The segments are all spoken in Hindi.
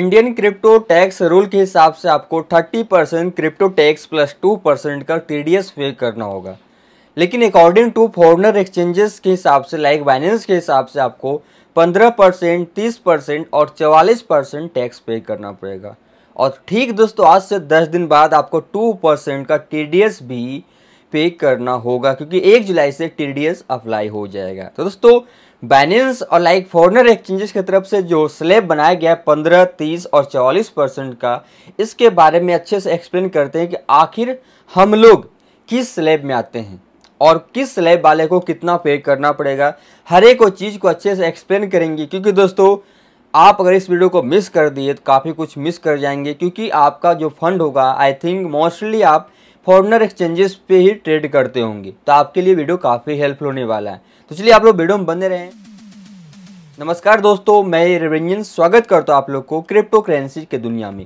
इंडियन क्रिप्टो टैक्स रूल के हिसाब से आपको 30 percent crypto tax plus two percent का टी डी पे करना होगा लेकिन अकॉर्डिंग टू फॉरनर एक्सचेंजेस के हिसाब से लाइक बाइनेंस के हिसाब से आपको 15 परसेंट तीस परसेंट और 44 परसेंट टैक्स पे करना पड़ेगा और ठीक दोस्तों आज से 10 दिन बाद आपको 2 परसेंट का टीडीएस भी पे करना होगा क्योंकि एक जुलाई से टीडीएस अप्लाई हो जाएगा तो दोस्तों बैनेंस और लाइक फॉरनर एक्सचेंजेस की तरफ से जो स्लेब बनाया गया है पंद्रह तीस और चौवालीस परसेंट का इसके बारे में अच्छे से एक्सप्लेन करते हैं कि आखिर हम लोग किस स्लेब में आते हैं और किस स्लेब वाले को कितना पे करना पड़ेगा हर एक चीज़ को अच्छे से एक्सप्लेन करेंगे क्योंकि दोस्तों आप अगर इस वीडियो को मिस कर दिए तो काफ़ी कुछ मिस कर जाएंगे क्योंकि आपका जो फंड होगा आई थिंक मोस्टली आप फॉरनर एक्सचेंजेस पे ही ट्रेड करते होंगे तो आपके लिए वीडियो काफ़ी हेल्पफुल होने वाला है तो चलिए आप लोग वीडियो में बने रहें नमस्कार दोस्तों मैं रविंजन स्वागत करता हूँ आप लोग को क्रिप्टो करेंसी के दुनिया में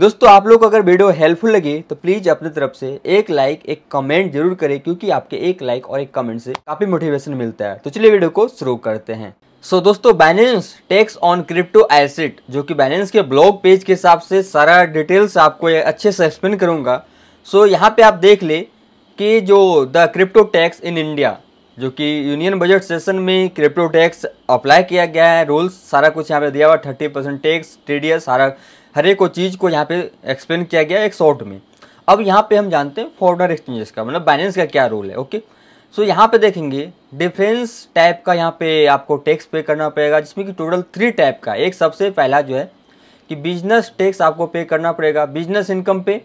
दोस्तों आप लोग को अगर वीडियो हेल्पफुल लगे तो प्लीज़ अपनी तरफ से एक लाइक एक कमेंट जरूर करें क्योंकि आपके एक लाइक और एक कमेंट से काफ़ी मोटिवेशन मिलता है तो चलिए वीडियो को शुरू करते हैं सो so, दोस्तों balance tax on crypto asset जो कि बैलेंस के ब्लॉग पेज के हिसाब से सारा डिटेल्स आपको अच्छे से एक्सप्लेन करूँगा सो so, यहाँ पे आप देख ले कि जो the crypto tax in India जो कि यूनियन बजट सेशन में क्रिप्टो टैक्स अप्लाई किया गया है रूल्स सारा कुछ यहाँ पे दिया हुआ थर्टी परसेंट टैक्स टी सारा हर एक चीज़ को यहाँ पे एक्सप्लेन किया गया एक शॉर्ट में अब यहाँ पे हम जानते हैं फॉरनर एक्सचेंजेस का मतलब बैलेंस का क्या रूल है ओके सो so, यहाँ पे देखेंगे डिफेंस टाइप का यहाँ पे आपको टैक्स पे करना पड़ेगा जिसमें कि टोटल थ्री टाइप का एक सबसे पहला जो है कि बिजनेस टैक्स आपको पे करना पड़ेगा बिजनेस इनकम पे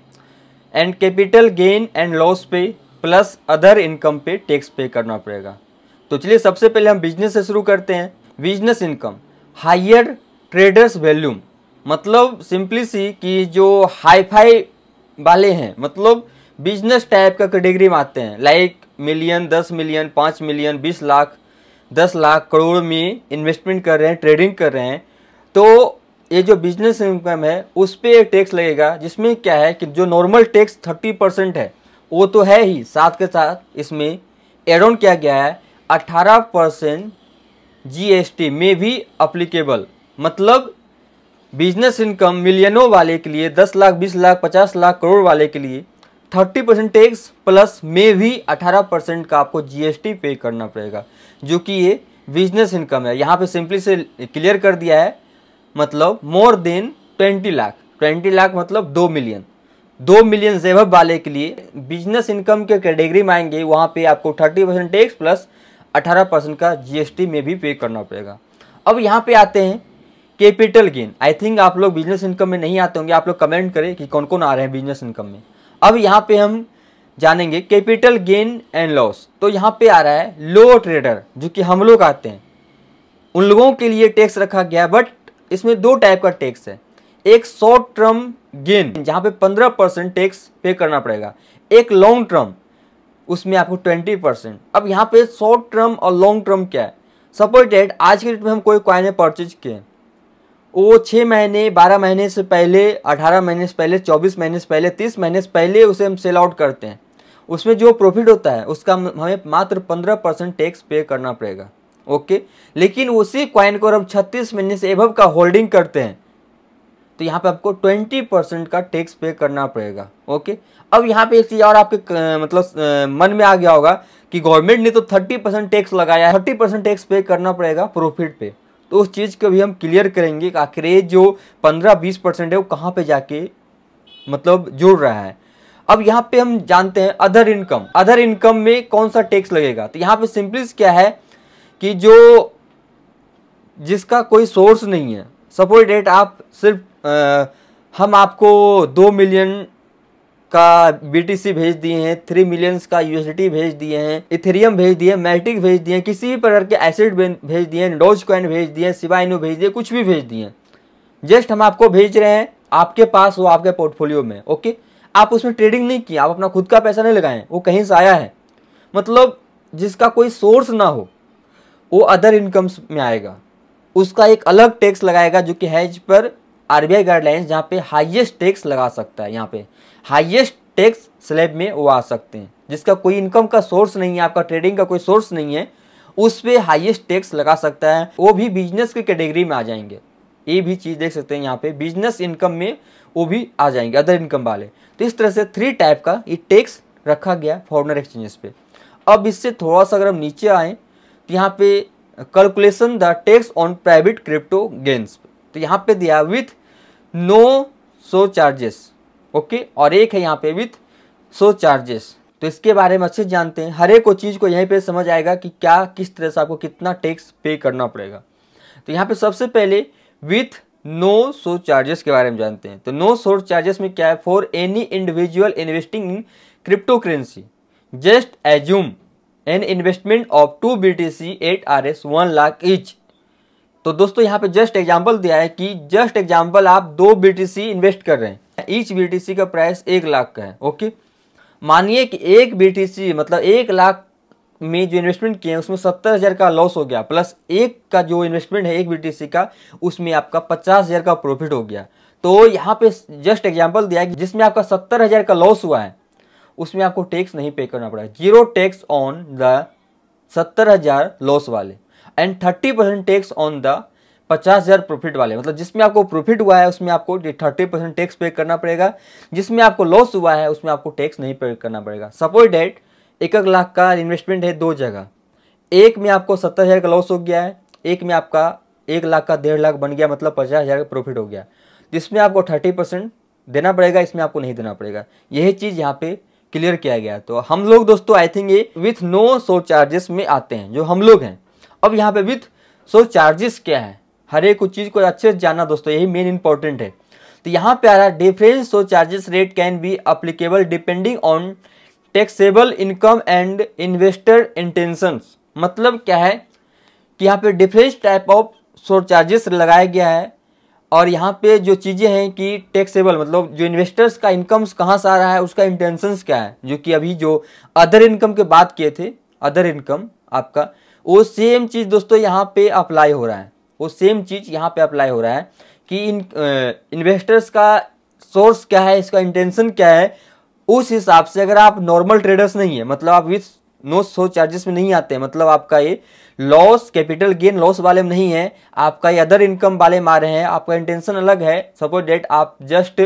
and capital gain and loss पे प्लस अदर इनकम पे टैक्स पे करना पड़ेगा तो चलिए सबसे पहले हम बिजनेस से शुरू करते हैं business income higher traders volume मतलब सिंपली सी कि जो हाई फाई वाले हैं मतलब बिजनेस टाइप का कैटेगरी में आते हैं लाइक मिलियन दस मिलियन पाँच मिलियन बीस लाख दस लाख करोड़ में इन्वेस्टमेंट कर रहे हैं ट्रेडिंग कर रहे हैं तो ये जो बिजनेस इनकम है उस पर एक टैक्स लगेगा जिसमें क्या है कि जो नॉर्मल टैक्स थर्टी परसेंट है वो तो है ही साथ के साथ इसमें एड ऑन किया गया है अट्ठारह परसेंट जी में भी अप्लीकेबल मतलब बिजनेस इनकम मिलियनों वाले के लिए दस लाख बीस लाख पचास लाख करोड़ वाले के लिए थर्टी परसेंट टैक्स प्लस में भी अठारह परसेंट का आपको जीएसटी पे करना पड़ेगा जो कि ये बिजनेस इनकम है यहाँ पे सिंपली से क्लियर कर दिया है मतलब more than twenty lakh twenty lakh मतलब दो मिलियन दो मिलियन जेबअप वाले के लिए बिजनेस इनकम के कैटेगरी में आएंगे वहाँ पे आपको थर्टी परसेंट टैक्स प्लस अठारह परसेंट का जीएसटी में भी पे करना पड़ेगा अब यहाँ पे आते हैं कैपिटल गेन आई थिंक आप लोग बिजनेस इनकम में नहीं आते होंगे आप लोग कमेंट करें कि कौन कौन आ रहे हैं बिजनेस इनकम में अब यहाँ पर हम जानेंगे कैपिटल गेन एंड लॉस तो यहाँ पे आ रहा है लो ट्रेडर जो कि हम लोग आते हैं उन लोगों के लिए टैक्स रखा गया बट इसमें दो टाइप का टैक्स है एक शॉर्ट टर्म गेन जहाँ पे पंद्रह परसेंट टैक्स पे करना पड़ेगा एक लॉन्ग टर्म उसमें आपको ट्वेंटी परसेंट अब यहाँ पे शॉर्ट टर्म और लॉन्ग टर्म क्या है सपोज डेट आज के डेट में हम कोई क्वाइने परचेज किए वो छः महीने बारह महीने से पहले अठारह महीने से पहले चौबीस महीने से पहले तीस महीने से पहले उसे हम सेल आउट करते हैं उसमें जो प्रॉफिट होता है उसका हमें मात्र पंद्रह परसेंट टैक्स पे करना पड़ेगा ओके लेकिन उसी क्वाइन को हम छत्तीस महीने से एभव का होल्डिंग करते हैं तो यहाँ पे आपको ट्वेंटी परसेंट का टैक्स पे करना पड़ेगा ओके अब यहाँ पे एक चीज़ और आपके मतलब मन में आ गया होगा कि गवर्नमेंट ने तो थर्टी परसेंट टैक्स लगाया है थर्टी परसेंट टैक्स पे करना पड़ेगा प्रॉफिट पे तो उस चीज़ को भी हम क्लियर करेंगे कि आखिर जो पंद्रह बीस परसेंट है वो कहाँ पे जाके मतलब जुड़ रहा है अब यहाँ पे हम जानते हैं अदर इनकम अदर इनकम में कौन सा टैक्स लगेगा तो यहाँ पे सिंपलिस क्या है कि जो जिसका कोई सोर्स नहीं है सपोज डेट आप सिर्फ हम आपको दो मिलियन का बीटीसी भेज दिए हैं थ्री मिलियंस का यूएसडी भेज दिए हैं इथेरियम भेज दिए मैटिक भेज दिए किसी भी प्रकार के एसिड भेज दिए हैं डोज कॉइन भेज दिए हैं सिवाइनो भेज दिए कुछ भी भेज दिए जस्ट हम आपको भेज रहे हैं आपके पास वो आपके पोर्टफोलियो में ओके आप उसमें ट्रेडिंग नहीं किए आप अपना खुद का पैसा नहीं लगाए वो कहीं से आया है मतलब जिसका कोई सोर्स ना हो वो अदर इनकम्स में आएगा उसका एक अलग टैक्स लगाएगा जो कि हैज पर आरबीआई गाइडलाइंस जहाँ पे हाईएस्ट टैक्स लगा सकता है यहाँ पे हाईएस्ट टैक्स स्लैब में वो आ सकते हैं जिसका कोई इनकम का सोर्स नहीं है आपका ट्रेडिंग का कोई सोर्स नहीं है उस पर हाइएस्ट टैक्स लगा सकता है वो भी बिजनेस की कैटेगरी में आ जाएंगे ये भी चीज़ देख सकते हैं यहाँ पे बिजनेस इनकम में वो भी आ जाएंगे अदर इनकम वाले तो इस तरह से थ्री टाइप का ये टैक्स रखा गया फॉरनर एक्सचेंजेस पे अब इससे थोड़ा सा अगर हम नीचे आएँ तो यहाँ पे calculation the tax on private crypto gains पे तो यहाँ पे दिया with no so charges okay और एक है यहाँ पे विथ सो चार्जेस तो इसके बारे में अच्छे जानते हैं हर एक चीज़ को यहीं पे समझ आएगा कि क्या किस तरह से आपको कितना टैक्स पे करना पड़ेगा तो यहाँ पे सबसे पहले विथ नो सो चार्जेस के बारे में जानते हैं तो नो सो चार्जेस में क्या है for any individual investing in crypto currency just assume an investment of two B T C at R S one lakh each तो दोस्तों यहाँ पे जस्ट एग्जाम्पल दिया है कि जस्ट एग्जाम्पल आप दो बीटीसी इन्वेस्ट कर रहे हैं ईच बीटीसी का प्राइस एक लाख का है ओके मानिए कि एक बीटीसी मतलब एक लाख में जो इन्वेस्टमेंट किए हैं उसमें सत्तर हज़ार का लॉस हो गया प्लस एक का जो इन्वेस्टमेंट है एक बी का उसमें आपका पचास हज़ार का प्रॉफिट हो गया तो यहाँ पे जस्ट एग्जाम्पल दिया है कि जिसमें आपका सत्तर हज़ार का लॉस हुआ है उसमें आपको टैक्स नहीं पे करना पड़ा जीरो टैक्स ऑन द सत्तर हज़ार लॉस वाले and thirty percent tax on the पचास हज़ार प्रॉफिट वाले मतलब जिसमें आपको प्रॉफिट हुआ है उसमें आपको थर्टी परसेंट टैक्स पे करना पड़ेगा जिसमें आपको लॉस हुआ है उसमें आपको टैक्स नहीं पे करना पड़ेगा सपोज डेट एक एक लाख का इन्वेस्टमेंट है दो जगह एक में आपको सत्तर हज़ार का लॉस हो गया है एक में आपका एक लाख का डेढ़ लाख बन गया मतलब पचास हज़ार का प्रॉफिट हो गया जिसमें आपको थर्टी परसेंट देना पड़ेगा इसमें आपको नहीं देना पड़ेगा यही चीज़ यहाँ पे क्लियर किया गया तो हम लोग दोस्तों आई थिंक ये विथ नो सो चार्जेस में आते हैं जो हम लोग हैं अब यहाँ पे विथ सो चार्जेस क्या है हर एक चीज़ को अच्छे से जानना दोस्तों यही मेन इंपॉर्टेंट है तो यहाँ पे आ रहा है difference so charges rate can be applicable depending on taxable income and investor intention मतलब क्या है कि यहाँ पे difference type of so charges लगाया गया है और यहाँ पे जो चीज़ें हैं कि टैक्सेबल मतलब जो इन्वेस्टर्स का इनकम्स कहाँ से आ रहा है उसका इंटेंशंस क्या है जो कि अभी जो अदर इनकम के बात किए थे अदर इनकम आपका वो सेम चीज़ दोस्तों यहाँ पे अप्लाई हो रहा है वो सेम चीज़ यहाँ पे अप्लाई हो रहा है कि इन इन्वेस्टर्स का सोर्स क्या है इसका इंटेंशन क्या है उस हिसाब से अगर आप नॉर्मल ट्रेडर्स नहीं है मतलब आप विथ नो सो चार्जेस में नहीं आते मतलब आपका ये लॉस कैपिटल गेन लॉस वाले में नहीं है आपका ये अदर इनकम वाले में आ रहे हैं आपका इंटेंशन अलग है सपोज डेट आप जस्ट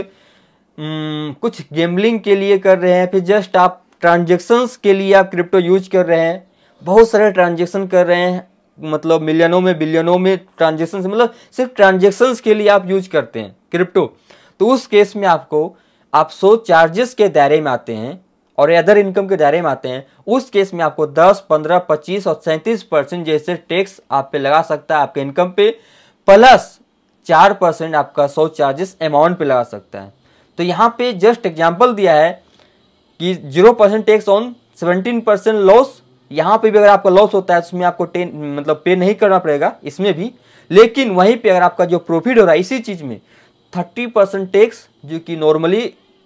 कुछ गेमलिंग के लिए कर रहे हैं फिर जस्ट आप ट्रांजेक्शन्स के लिए आप क्रिप्टो यूज कर रहे हैं बहुत सारे ट्रांजेक्शन कर रहे हैं मतलब मिलियनों में बिलियनों में ट्रांजेक्शन मतलब सिर्फ ट्रांजेक्शन के लिए आप यूज करते हैं क्रिप्टो तो उस केस में आपको आप सो चार्जेस के दायरे में आते हैं और अदर इनकम के दायरे में आते हैं उस केस में आपको 10, 15, 25 और सैंतीस परसेंट जैसे टैक्स आप पे लगा सकता है आपके इनकम पे प्लस चार परसेंट आपका सो चार्जेस अमाउंट पे लगा सकता है तो यहाँ पे जस्ट एग्जाम्पल दिया है कि zero percent tax on 17 percent loss यहाँ पे भी अगर आपका लॉस होता है तो उसमें आपको टेन मतलब पे नहीं करना पड़ेगा इसमें भी लेकिन वहीं पे अगर आपका जो प्रॉफिट हो रहा है इसी चीज़ में थर्टी परसेंट टैक्स जो कि नॉर्मली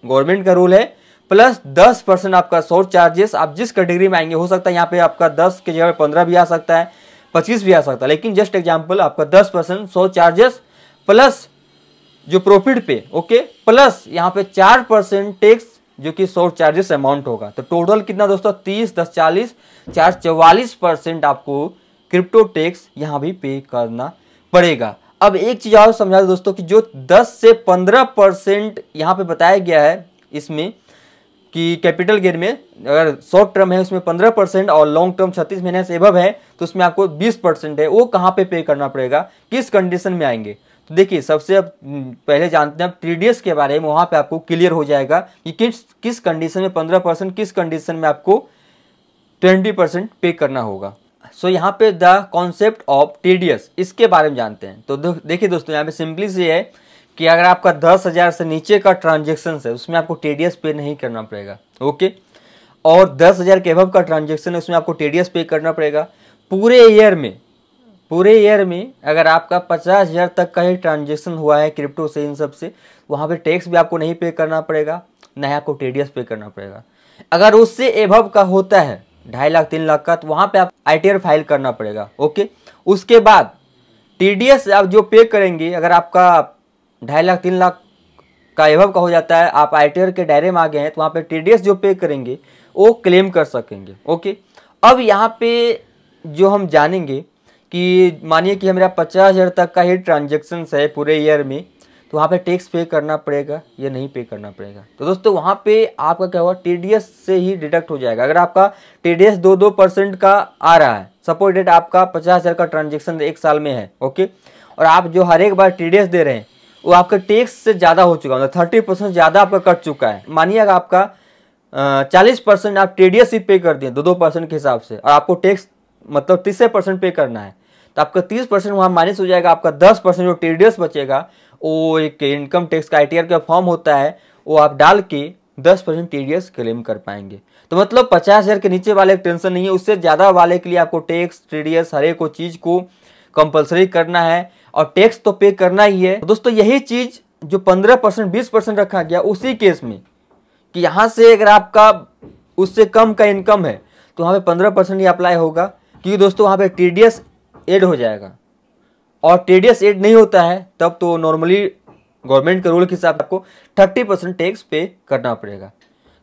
गवर्नमेंट का रूल है प्लस दस परसेंट आपका सोर्स चार्जेस आप जिस कैटेगरी में आएंगे हो सकता है यहाँ पे आपका दस के जगह पंद्रह भी आ सकता है पच्चीस भी आ सकता है लेकिन जस्ट एग्जाम्पल आपका दस परसेंट सोर्स चार्जेस प्लस जो प्रॉफिट पे ओके प्लस यहाँ पे चार परसेंट टैक्स जो कि शॉर्ट चार्जेस अमाउंट होगा तो टोटल कितना दोस्तों तीस दस चालीस चार चौवालीस परसेंट आपको क्रिप्टो टैक्स यहाँ भी पे करना पड़ेगा अब एक चीज़ और समझा दोस्तों कि जो 10 से 15 परसेंट यहाँ पे बताया गया है इसमें कि कैपिटल गेन में अगर शॉर्ट टर्म है उसमें 15 परसेंट और लॉन्ग टर्म 36 महीने से अभव है तो उसमें आपको 20 परसेंट है वो कहाँ पे पे करना पड़ेगा किस कंडीशन में आएंगे तो देखिए सबसे अब हम्म, पहले जानते हैं अब टीडीएस के बारे में वहाँ पे आपको क्लियर हो जाएगा कि किस किस कंडीशन में पंद्रह परसेंट किस कंडीशन में आपको ट्वेंटी परसेंट पे करना होगा सो so, यहाँ पे द कॉन्सेप्ट ऑफ टी इसके बारे में जानते हैं तो देखिए दोस्तों यहाँ पे सिंपली से है कि अगर आपका दस हज़ार से नीचे का ट्रांजेक्शन है उसमें आपको टी पे नहीं करना पड़ेगा ओके और दस हज़ार के अभव का ट्रांजेक्शन है उसमें आपको टी पे करना पड़ेगा पूरे ईयर में पूरे ईयर में अगर आपका पचास हज़ार तक का ही ट्रांजेक्शन हुआ है क्रिप्टो से इन सब से वहाँ पे टैक्स भी आपको नहीं पे करना पड़ेगा ना ही आपको टी पे करना पड़ेगा अगर उससे एभव का होता है ढाई लाख तीन लाख का तो वहाँ पे आप आई फाइल करना पड़ेगा ओके उसके बाद टी आप जो पे करेंगे अगर आपका ढाई लाख तीन लाख का एभव का हो जाता है आप आई के डायरे में आ गए हैं तो वहाँ पर टी जो पे करेंगे वो क्लेम कर सकेंगे ओके अब यहाँ पे जो हम जानेंगे कि मानिए कि हमारा पचास हज़ार तक का ही ट्रांजेक्शन है पूरे ईयर में तो वहाँ पे टैक्स पे करना पड़ेगा या नहीं पे करना पड़ेगा तो दोस्तों वहाँ पे आपका क्या हुआ टी से ही डिडक्ट हो जाएगा अगर आपका टी डी दो दो परसेंट का आ रहा है सपोज डेट आपका पचास हज़ार का ट्रांजेक्शन एक साल में है ओके और आप जो हर एक बार टी दे रहे हैं वो आपका टैक्स से ज़्यादा हो चुका है मतलब थर्टी परसेंट ज़्यादा आपका कट चुका है मानिए अगर आपका चालीस परसेंट आप टी डी ही पे कर दिए दो दो परसेंट के हिसाब से और आपको टैक्स मतलब तीसरे परसेंट पे करना है तो आपका तीस परसेंट वहाँ माइनस हो जाएगा आपका दस परसेंट जो टी बचेगा वो एक इनकम टैक्स का आई का फॉर्म होता है वो आप डाल के दस परसेंट टी क्लेम कर पाएंगे तो मतलब पचास हज़ार के नीचे वाले टेंशन नहीं है उससे ज़्यादा वाले के लिए आपको टैक्स टी हर एक चीज़ को कंपलसरी करना है और टैक्स तो पे करना ही है दोस्तों यही चीज़ जो पंद्रह परसेंट बीस परसेंट रखा गया उसी केस में कि यहाँ से अगर आपका उससे कम का इनकम है तो वहाँ पे पंद्रह परसेंट ही अप्लाई होगा क्योंकि दोस्तों वहाँ पे टी एड हो जाएगा और टीडीएस एड नहीं होता है तब तो नॉर्मली गवर्नमेंट के रूल के हिसाब से आपको थर्टी परसेंट टैक्स पे करना पड़ेगा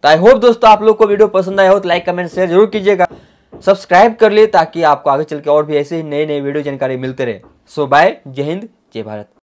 तो आई होप दोस्तों आप लोग को वीडियो पसंद आया हो तो लाइक कमेंट शेयर जरूर कीजिएगा सब्सक्राइब कर लिए ताकि आपको आगे चल के और भी ऐसे ही नए नए वीडियो जानकारी मिलते रहे सो बाय जय हिंद जय भारत